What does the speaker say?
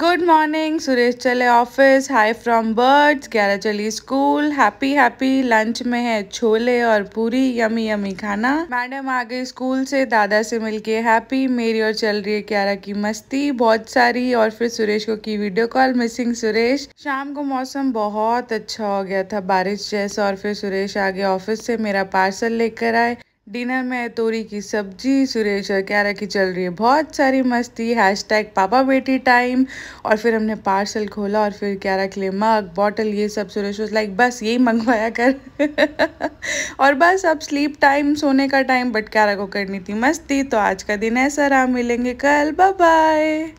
good morning Suresh चले office high from birds ग्यारह चली स्कूल हैप्पी हैप्पी लंच में है छोले और पूरी यमी यमी खाना मैडम आ गई स्कूल से दादा से मिलके हैप्पी मेरी और चल रही है ग्यारह की मस्ती बहुत सारी और फिर सुरेश को की वीडियो कॉल मिसिंग सुरेश शाम को मौसम बहुत अच्छा हो गया था बारिश जैसा और फिर सुरेश आ गए ऑफिस से मेरा पार्सल लेकर आए डिनर में तोरी की सब्जी सुरेश और क्यारा की चल रही है बहुत सारी मस्ती हैश टैग पापा बेटी टाइम और फिर हमने पार्सल खोला और फिर क्यारा के लिए मग बॉटल ये सब सुरेश लाइक बस यही मंगवाया कर और बस अब स्लीप टाइम सोने का टाइम बट क्यारा को करनी थी मस्ती तो आज का दिन ऐसा रहा मिलेंगे कल बाय